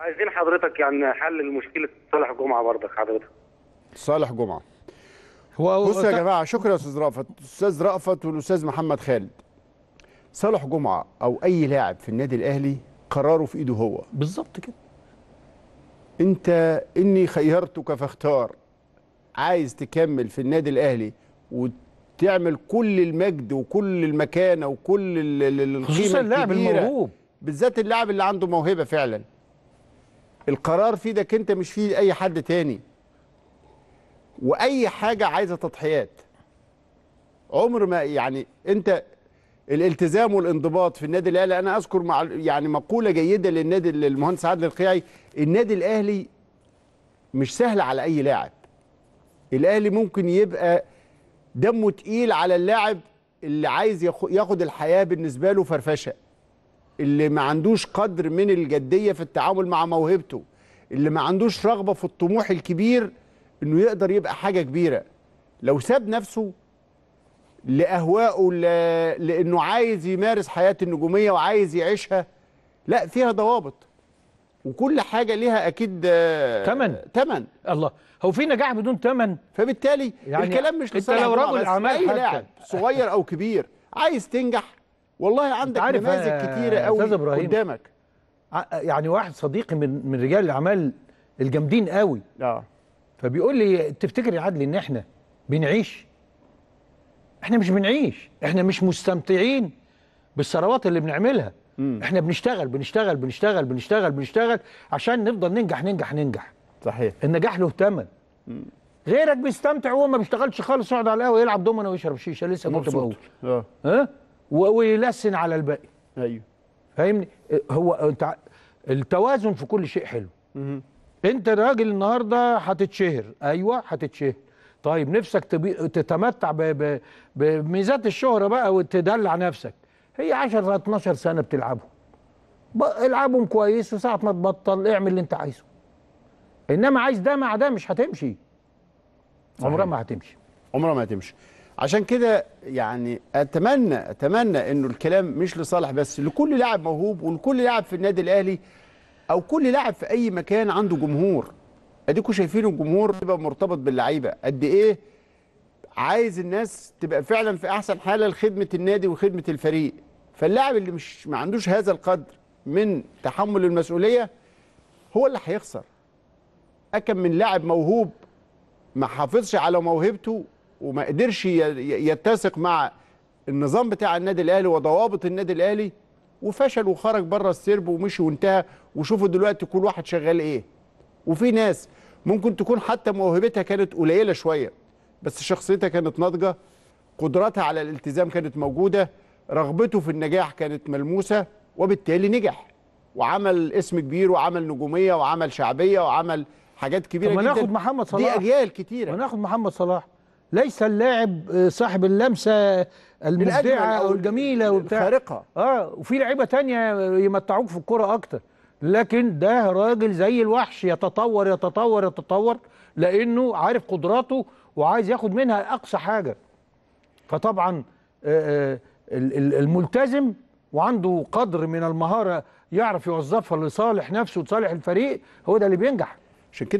عايزين حضرتك يعني حل المشكلة صالح جمعه برضك حضرتك صالح جمعه هو بصوا يا جماعه شكرا يا استاذ رأفت أستاذ رأفت والاستاذ محمد خالد صالح جمعه او اي لاعب في النادي الاهلي قراره في ايده هو بالظبط كده انت اني خيرتك فاختار عايز تكمل في النادي الاهلي وتعمل كل المجد وكل المكانه وكل القيمه خصوصا اللاعب الموهوب بالذات اللاعب اللي عنده موهبه فعلا القرار في ايدك انت مش في اي حد تاني واي حاجه عايزه تضحيات عمر ما يعني انت الالتزام والانضباط في النادي الاهلي انا اذكر مع يعني مقوله جيده للنادي للمهندس عادل القيعي النادي الاهلي مش سهل على اي لاعب الاهلي ممكن يبقى دمه تقيل على اللاعب اللي عايز ياخد الحياه بالنسبه له فرفشه اللي ما عندوش قدر من الجديه في التعامل مع موهبته اللي ما عندوش رغبه في الطموح الكبير انه يقدر يبقى حاجه كبيره لو ساب نفسه لاهوائه ل... لانه عايز يمارس حياه النجوميه وعايز يعيشها لا فيها ضوابط وكل حاجه ليها اكيد تمن تمن الله هو في نجاح بدون تمن فبالتالي يعني الكلام مش انت لو رجل اعمال صغير او كبير عايز تنجح والله عندك نماذج آه، كتيره قوي قدامك يعني واحد صديقي من من رجال الاعمال الجامدين قوي اه فبيقول لي تفتكر يا عدلي ان احنا بنعيش احنا مش بنعيش احنا مش مستمتعين بالثروات اللي بنعملها مم. احنا بنشتغل بنشتغل بنشتغل بنشتغل بنشتغل عشان نفضل ننجح ننجح ننجح صحيح النجاح له ثمن غيرك بيستمتع وهو ما بيشتغلش خالص يقعد على القهوه يلعب دومنا ويشرب شيشه لسه كنت بقول اه ويلسن على الباقي ايوه فاهمني هو انت التوازن في كل شيء حلو مم. انت راجل النهارده هتتشهر ايوه هتتشهر طيب نفسك تبي... تتمتع ب... ب... بميزات الشهره بقى وتدلع نفسك هي 10 12 سنه بتلعبهم ب... العبهم كويس وساعه ما تبطل اعمل اللي انت عايزه انما عايز ده مع ده مش هتمشي عمرها ما هتمشي عمرها ما هتمشي عشان كده يعني اتمنى اتمنى انه الكلام مش لصالح بس لكل لاعب موهوب ولكل لاعب في النادي الاهلي او كل لاعب في اي مكان عنده جمهور اديكم شايفين الجمهور بيبقى مرتبط باللعيبه قد ايه عايز الناس تبقى فعلا في احسن حاله لخدمه النادي وخدمه الفريق فاللاعب اللي مش ما عندوش هذا القدر من تحمل المسؤوليه هو اللي هيخسر اكم من لاعب موهوب ما حافظش على موهبته وما قدرش يتسق مع النظام بتاع النادي الاهلي وضوابط النادي الاهلي وفشل وخرج بره السرب ومشي وانتهى وشوفوا دلوقتي كل واحد شغال ايه وفي ناس ممكن تكون حتى موهبتها كانت قليله شويه بس شخصيتها كانت ناضجه قدرتها على الالتزام كانت موجوده رغبته في النجاح كانت ملموسه وبالتالي نجح وعمل اسم كبير وعمل نجوميه وعمل شعبيه وعمل حاجات كبيره جدا ناخد محمد صلاح دي اجيال كتيره ما ناخد محمد صلاح ليس اللاعب آه، صاحب اللمسه المبدعه او الجميله وبتاع الخارقه اه وفي لعيبه تانية يمتعوك في الكوره اكتر لكن ده راجل زي الوحش يتطور يتطور يتطور لانه عارف قدراته وعايز ياخد منها اقصى حاجه فطبعا آه، آه، الملتزم وعنده قدر من المهاره يعرف يوظفها لصالح نفسه وصالح الفريق هو ده اللي بينجح عشان كده